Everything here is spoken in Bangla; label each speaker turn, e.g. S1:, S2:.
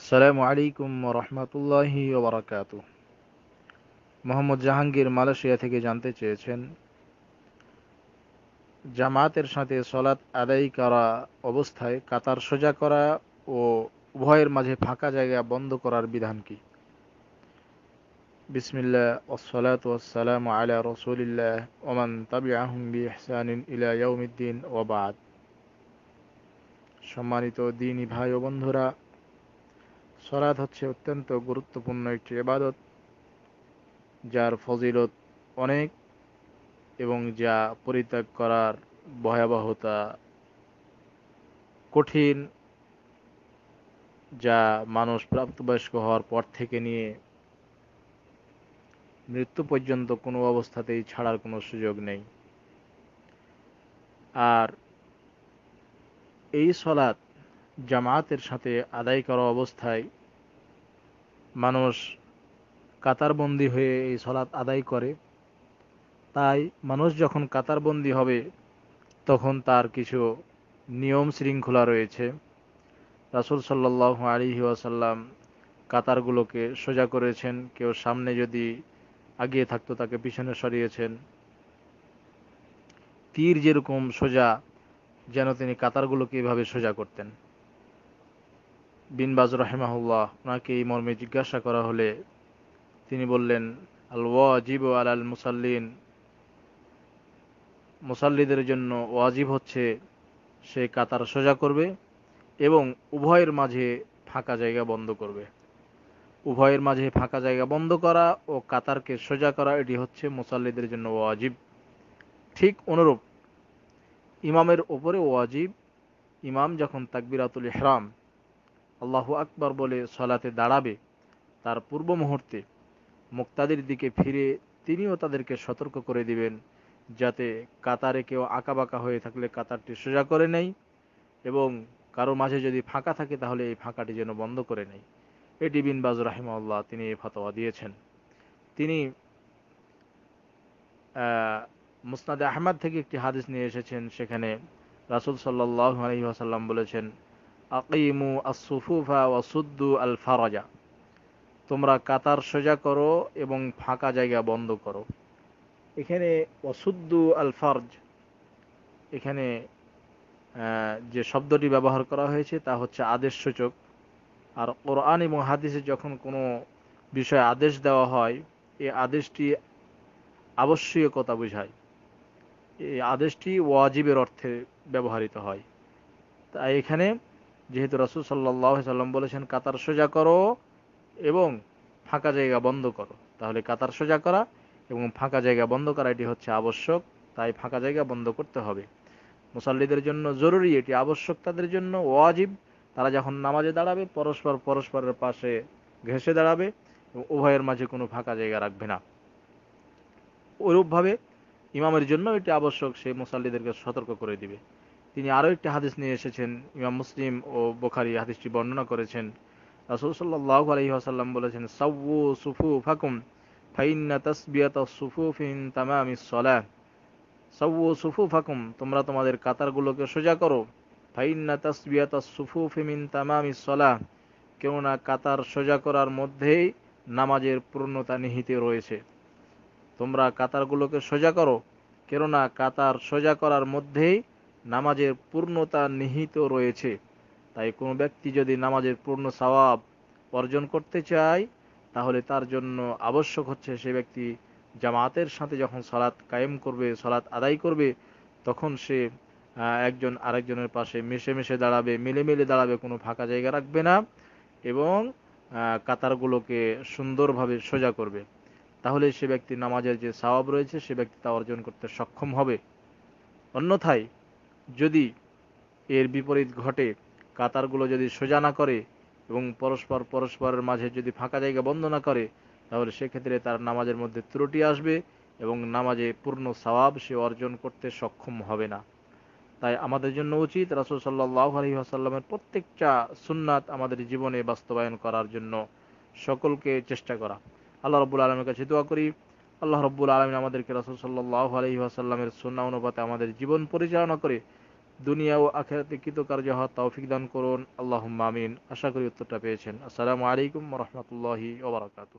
S1: আসসালামু আলাইকুম রহমতুল্লাহি ওবরাকাত মোহাম্মদ জাহাঙ্গীর মালয়েশিয়া থেকে জানতে চেয়েছেন জামাতের সাথে সলাৎ আদায় করা অবস্থায় কাতার সোজা করা ও উভয়ের মাঝে ফাঁকা জায়গা বন্ধ করার বিধান কি বিসমিল্লা ওসলাত ওসালাম আলা রসুলিল্লাহ ওমান তাবি আহমবি ইহসানিন ইলা ইয়ৌমিদ্দিন ওবাদ সম্মানিত দিনী ভাই ও বন্ধুরা সলাৎ হচ্ছে অত্যন্ত গুরুত্বপূর্ণ একটি এবাদত যার ফজিলত অনেক এবং যা পরিত্যাগ করার ভয়াবহতা কঠিন যা মানুষ প্রাপ্তবয়স্ক হওয়ার পর থেকে নিয়ে মৃত্যু পর্যন্ত কোনো অবস্থাতেই ছাড়ার কোনো সুযোগ নেই আর এই সলাৎ জামাতের সাথে আদায় করা অবস্থায় মানুষ কাতারবন্দি হয়ে এই সলাৎ আদায় করে তাই মানুষ যখন কাতারবন্দি হবে তখন তার কিছু নিয়ম শৃঙ্খলা রয়েছে রাসুল সাল্লাহ আলী ওয়াসাল্লাম কাতারগুলোকে সোজা করেছেন কেউ সামনে যদি আগিয়ে থাকতো তাকে পিছনে সরিয়েছেন তীর যেরকম সোজা যেন তিনি কাতারগুলোকে এভাবে সোজা করতেন বিন বাজ ওনাকে এই মর্মে জিজ্ঞাসা করা হলে তিনি বললেন আল ওয়াজিব আল আল মুসাল্লিন মুসাল্লিদের জন্য ওয়াজিব হচ্ছে সে কাতার সোজা করবে এবং উভয়ের মাঝে ফাঁকা জায়গা বন্ধ করবে উভয়ের মাঝে ফাঁকা জায়গা বন্ধ করা ও কাতারকে সোজা করা এটি হচ্ছে মুসাল্লিদের জন্য ওয়াজিব ঠিক অনুরূপ ইমামের ওপরে ওয়াজিব ইমাম যখন তাকবিরাতুল ইহরাম আল্লাহু আকবর বলে সলাতে দাঁড়াবে তার পূর্ব মুহূর্তে মুক্তাদের দিকে ফিরে তিনিও তাদেরকে সতর্ক করে দিবেন যাতে কাতারে কেউ আঁকাবাঁকা হয়ে থাকলে কাতারটি সোজা করে নেয় এবং কারো মাঝে যদি ফাঁকা থাকে তাহলে এই ফাঁকাটি যেন বন্ধ করে নেয় এটি বিন বাজু রাহিমাল্লাহ তিনি এই ফতোয়া দিয়েছেন তিনি মুসনাদে আহমদ থেকে একটি হাদিস নিয়ে এসেছেন সেখানে রাসুল সাল্লাহ আলহিহাসাল্লাম বলেছেন আকিমু আসুফুফা সুদ্দু আল ফারাজা তোমরা কাতার সোজা করো এবং ফাঁকা জায়গা বন্ধ করো এখানে অসুদ্দু আল ফারজ এখানে যে শব্দটি ব্যবহার করা হয়েছে তা হচ্ছে আদেশ সূচক আর কোরআন এবং হাদিসে যখন কোনো বিষয়ে আদেশ দেওয়া হয় এই আদেশটি আবশ্যকতা বোঝায় এই আদেশটি ওয়াজিবের অর্থে ব্যবহৃত হয় তাই এখানে যেহেতু রাসুল সাল্লাহ সাল্লাম বলেছেন কাতার সোজা করো এবং ফাঁকা জায়গা বন্ধ করো তাহলে কাতার সোজা করা এবং ফাঁকা জায়গা বন্ধ করা এটি হচ্ছে আবশ্যক তাই ফাঁকা জায়গা বন্ধ করতে হবে মুসাল্লিদের জন্য জরুরি এটি আবশ্যক তাদের জন্য ওয়াজিব তারা যখন নামাজে দাঁড়াবে পরস্পর পরস্পরের পাশে ঘেসে দাঁড়াবে এবং উভয়ের মাঝে কোনো ফাঁকা জায়গা রাখবে না ওইরূপভাবে ইমামের জন্য এটি আবশ্যক সে মুসাল্লিদেরকে সতর্ক করে দিবে তিনি আরও একটি হাদিস নিয়ে এসেছেন ইমাম মুসলিম ও বোখারি হাদিসটি বর্ণনা করেছেন রাসুল সাল্লাহ আলহি আসাল্লাম বলেছেন সাব্বু সুফু ফাকুম ফাইন্না তসবিয়াত সুফুফিন তামামি সলা সাব্বু সুফু ফাকুম তোমরা তোমাদের কাতারগুলোকে সোজা করো ফাইন্না তসবিয়াত সুফুফিমিন তামামি সলা না কাতার সোজা করার মধ্যেই নামাজের পূর্ণতা নিহিত রয়েছে তোমরা কাতারগুলোকে সোজা করো কেননা কাতার সোজা করার মধ্যেই নামাজের পূর্ণতা নিহিত রয়েছে তাই কোনো ব্যক্তি যদি নামাজের পূর্ণ স্বভাব অর্জন করতে চায় তাহলে তার জন্য আবশ্যক হচ্ছে সে ব্যক্তি জামাতের সাথে যখন সলাৎ কায়েম করবে সলাৎ আদায় করবে তখন সে একজন আরেকজনের পাশে মিশে মিশে দাঁড়াবে মিলে মিলে দাঁড়াবে কোনো ফাঁকা জায়গা রাখবে না এবং কাতারগুলোকে সুন্দরভাবে সোজা করবে তাহলে সে ব্যক্তি নামাজের যে স্বভাব রয়েছে সে ব্যক্তি তা অর্জন করতে সক্ষম হবে অন্যথায় যদি এর বিপরীত ঘটে কাতারগুলো যদি সোজা না করে এবং পরস্পর পরস্পরের মাঝে যদি ফাঁকা জায়গা বন্ধ না করে তাহলে সেক্ষেত্রে তার নামাজের মধ্যে ত্রুটি আসবে এবং নামাজে পূর্ণ স্বভাব সে অর্জন করতে সক্ষম হবে না তাই আমাদের জন্য উচিত রাসুল সাল্লাহ আলহিহাসাল্লামের প্রত্যেকটা সুন্নাত আমাদের জীবনে বাস্তবায়ন করার জন্য সকলকে চেষ্টা করা আল্লাহ রব্বুল আলমের কাছে দোয়া করি আল্লাহ রব্বুল আলমিন আমাদেরকে রাসুল সাল্লাহ আলহিহাসাল্লামের সুন্না অনুপাতে আমাদের জীবন পরিচালনা করে দুনিয়া ও আখেরাতে কৃতকার্য হওয়ার তৌফিক দান করুন আল্লাহ মামিন আশা করি উত্তরটা পেয়েছেন আসসালামু আলাইকুম রহমতুল্লাহি ওবরাকাতু